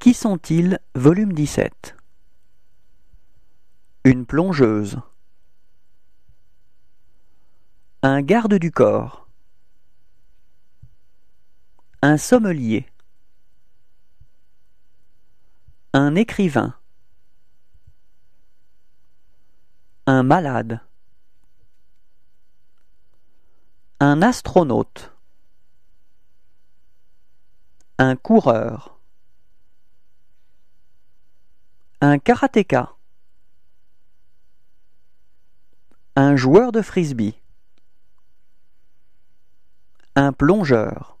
Qui sont-ils Volume 17. Une plongeuse. Un garde du corps. Un sommelier. Un écrivain. Un malade. Un astronaute. Un coureur. Un karatéka. Un joueur de frisbee. Un plongeur.